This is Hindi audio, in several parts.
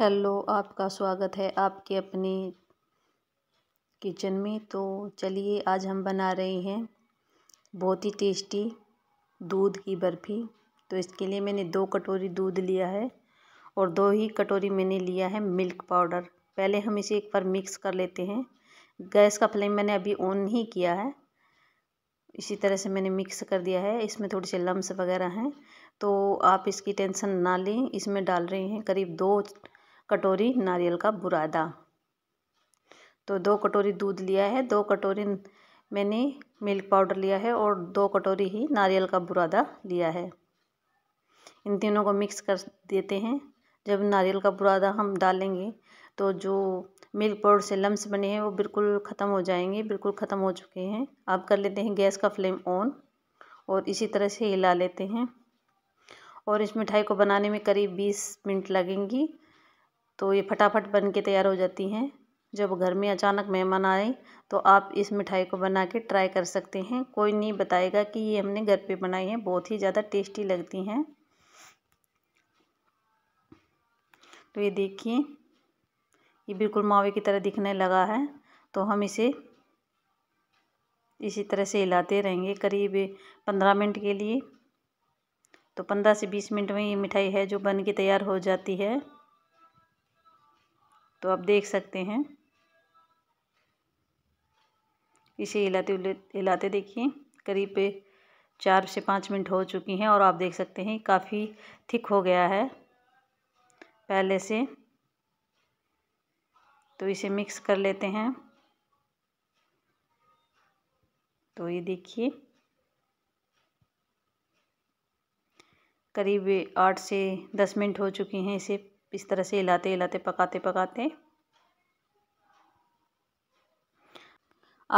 हेलो आपका स्वागत है आपके अपने किचन में तो चलिए आज हम बना रहे हैं बहुत ही टेस्टी दूध की बर्फ़ी तो इसके लिए मैंने दो कटोरी दूध लिया है और दो ही कटोरी मैंने लिया है मिल्क पाउडर पहले हम इसे एक बार मिक्स कर लेते हैं गैस का फ्लेम मैंने अभी ऑन ही किया है इसी तरह से मैंने मिक्स कर दिया है इसमें थोड़े से लम्स वगैरह हैं तो आप इसकी टेंशन ना लें इसमें डाल रहे हैं करीब दो कटोरी नारियल का बुरादा तो दो कटोरी दूध लिया है दो कटोरी मैंने मिल्क पाउडर लिया है और दो कटोरी ही नारियल का बुरादा लिया है इन तीनों को मिक्स कर देते हैं जब नारियल का बुरादा हम डालेंगे तो जो मिल्क पाउडर से लम्स बने हैं वो बिल्कुल ख़त्म हो जाएंगे बिल्कुल ख़त्म हो चुके हैं आप कर लेते हैं गैस का फ्लेम ऑन और इसी तरह से हिला लेते हैं और इस मिठाई को बनाने में करीब बीस मिनट लगेंगी तो ये फटाफट बन के तैयार हो जाती हैं जब घर में अचानक मेहमान आए तो आप इस मिठाई को बना के ट्राई कर सकते हैं कोई नहीं बताएगा कि ये हमने घर पे बनाई है बहुत ही ज़्यादा टेस्टी लगती हैं तो ये देखिए ये बिल्कुल मावे की तरह दिखने लगा है तो हम इसे इसी तरह से हिलाते रहेंगे करीब पंद्रह मिनट के लिए तो पंद्रह से बीस मिनट में ये मिठाई है जो बन के तैयार हो जाती है तो आप देख सकते हैं इसे हिलाते हिलाते देखिए करीब पे चार से पाँच मिनट हो चुकी हैं और आप देख सकते हैं काफ़ी थिक हो गया है पहले से तो इसे मिक्स कर लेते हैं तो ये देखिए करीब आठ से दस मिनट हो चुकी हैं इसे इस तरह से हिलाते हिलाते पकाते पकाते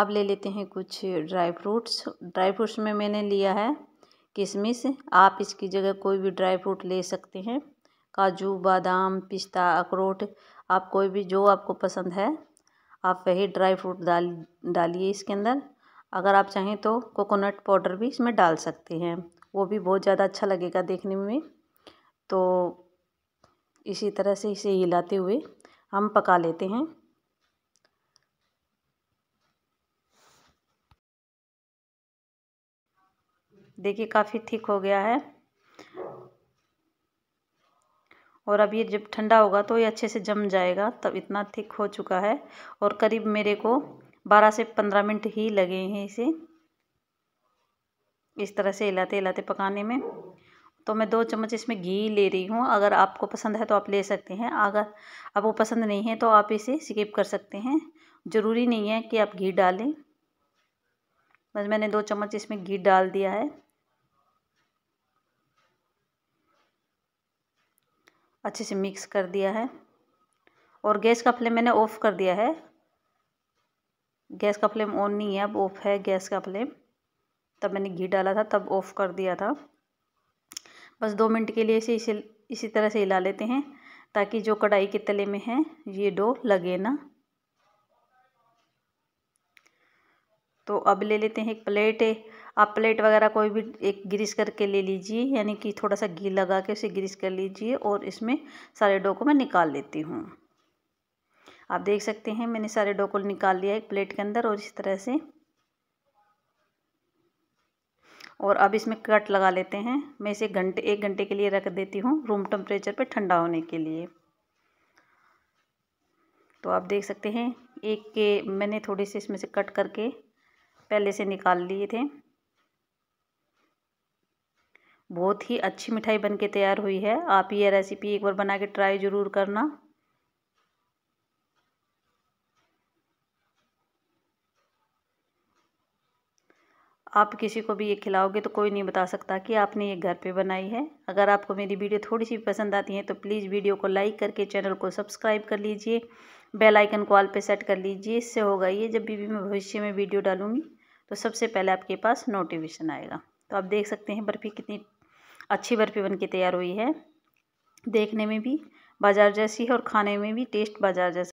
अब ले लेते हैं कुछ ड्राई फ्रूट्स ड्राई फ्रूट्स में मैंने लिया है किशमिश आप इसकी जगह कोई भी ड्राई फ्रूट ले सकते हैं काजू बादाम पिस्ता अखरोट आप कोई भी जो आपको पसंद है आप वही ड्राई फ्रूट डाल डालिए इसके अंदर अगर आप चाहें तो कोकोनट पाउडर भी इसमें डाल सकते हैं वो भी बहुत ज़्यादा अच्छा लगेगा देखने में तो इसी तरह से इसे हिलाते हुए हम पका लेते हैं देखिए काफ़ी ठीक हो गया है और अब ये जब ठंडा होगा तो ये अच्छे से जम जाएगा तब इतना थिक हो चुका है और करीब मेरे को बारह से पंद्रह मिनट ही लगे हैं इसे इस तरह से हिलाते हिलाते पकाने में तो मैं दो चम्मच इसमें घी ले रही हूँ अगर आपको पसंद है तो आप ले सकते हैं अगर आपको पसंद नहीं है तो आप इसे स्किप कर सकते हैं ज़रूरी नहीं है कि आप घी डालें बस मैंने दो चम्मच इसमें घी डाल दिया है अच्छे से मिक्स कर दिया है और गैस का फ्लेम मैंने ऑफ़ कर दिया है गैस का फ्लेम ऑन नहीं है अब ऑफ़ है गैस का फ्लेम तब मैंने घी डाला था तब ऑफ़ कर दिया था बस दो मिनट के लिए इसे इसे इसी तरह से हिला लेते हैं ताकि जो कढ़ाई के तले में है ये डो लगे ना तो अब ले लेते हैं एक प्लेट आप प्लेट वगैरह कोई भी एक ग्रीस करके ले लीजिए यानी कि थोड़ा सा घी लगा के उसे ग्रीस कर लीजिए और इसमें सारे डो को मैं निकाल लेती हूँ आप देख सकते हैं मैंने सारे डो को निकाल लिया एक प्लेट के अंदर और इस तरह से और अब इसमें कट लगा लेते हैं मैं इसे घंटे एक घंटे के लिए रख देती हूँ रूम टेम्परेचर पर ठंडा होने के लिए तो आप देख सकते हैं एक के मैंने थोड़े से इसमें से कट करके पहले से निकाल लिए थे बहुत ही अच्छी मिठाई बनके तैयार हुई है आप ये रेसिपी एक बार बना के ट्राई ज़रूर करना आप किसी को भी ये खिलाओगे तो कोई नहीं बता सकता कि आपने ये घर पे बनाई है अगर आपको मेरी वीडियो थोड़ी सी पसंद आती है तो प्लीज़ वीडियो को लाइक करके चैनल को सब्सक्राइब कर लीजिए बेल आइकन को ऑल पे सेट कर लीजिए इससे होगा ये जब भी मैं भविष्य में वीडियो डालूँगी तो सबसे पहले आपके पास नोटिफिकेशन आएगा तो आप देख सकते हैं बर्फ़ी कितनी अच्छी बर्फ़ी बन तैयार हुई है देखने में भी बाज़ार जैसी है और खाने में भी टेस्ट बाज़ार जैसा